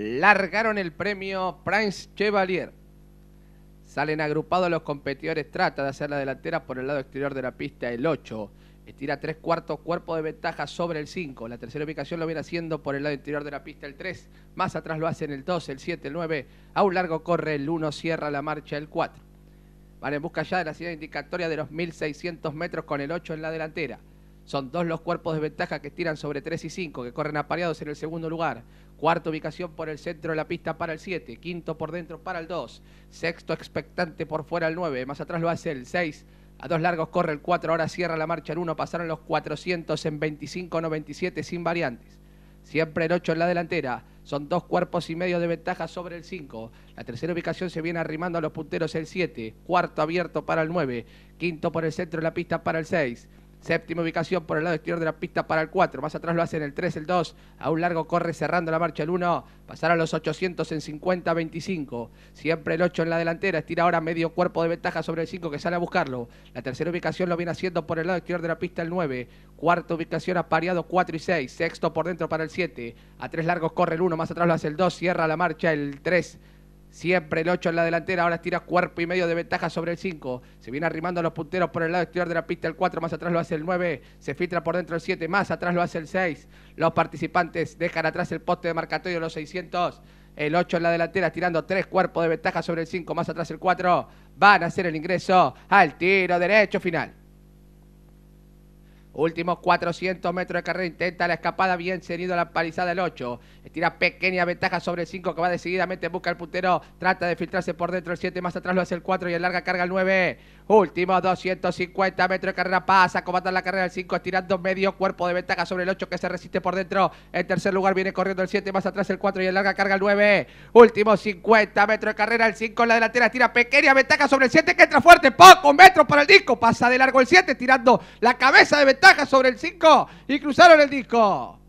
largaron el premio Prince Chevalier. Salen agrupados los competidores, trata de hacer la delantera por el lado exterior de la pista, el 8. Estira tres cuartos cuerpo de ventaja sobre el 5. La tercera ubicación lo viene haciendo por el lado interior de la pista el 3. Más atrás lo hacen el 2, el 7, el 9. A un largo corre el 1, cierra la marcha el 4. Van en busca ya de la ciudad indicatoria de los 1600 metros con el 8 en la delantera. Son dos los cuerpos de ventaja que tiran sobre 3 y 5, que corren apareados en el segundo lugar. Cuarta ubicación por el centro de la pista para el 7. Quinto por dentro para el 2. Sexto expectante por fuera el 9. Más atrás lo hace el 6. A dos largos corre el 4. Ahora cierra la marcha el 1. Pasaron los 400 en 25-97 sin variantes. Siempre el 8 en la delantera. Son dos cuerpos y medio de ventaja sobre el 5. La tercera ubicación se viene arrimando a los punteros el 7. Cuarto abierto para el 9. Quinto por el centro de la pista para el 6. Séptima ubicación por el lado exterior de la pista para el 4. Más atrás lo hacen el 3, el 2. A un largo corre cerrando la marcha el 1. a los 800 en 50, 25. Siempre el 8 en la delantera. Estira ahora medio cuerpo de ventaja sobre el 5 que sale a buscarlo. La tercera ubicación lo viene haciendo por el lado exterior de la pista el 9. Cuarta ubicación apareado 4 y 6. Sexto por dentro para el 7. A tres largos corre el 1. Más atrás lo hace el 2. Cierra la marcha el 3. Siempre el 8 en la delantera, ahora tira cuerpo y medio de ventaja sobre el 5. Se viene arrimando a los punteros por el lado exterior de la pista el 4, más atrás lo hace el 9. Se filtra por dentro el 7, más atrás lo hace el 6. Los participantes dejan atrás el poste de marcatorio los 600. El 8 en la delantera tirando 3 cuerpos de ventaja sobre el 5, más atrás el 4. Van a hacer el ingreso al tiro derecho final. Últimos 400 metros de carrera, intenta la escapada, bien cedido la palizada del 8. Estira pequeña ventaja sobre el 5 que va decididamente, busca el puntero, trata de filtrarse por dentro el 7, más atrás lo hace el 4 y en larga carga el 9. Últimos 250 metros de carrera, pasa, combata la carrera del 5, estirando medio cuerpo de ventaja sobre el 8 que se resiste por dentro. En tercer lugar viene corriendo el 7, más atrás el 4 y en larga carga el 9. Últimos 50 metros de carrera, el 5 en la delantera, estira pequeña ventaja sobre el 7 que entra fuerte, poco metros para el disco, pasa de largo el 7, tirando la cabeza de ventaja Baja sobre el 5 y cruzaron el disco.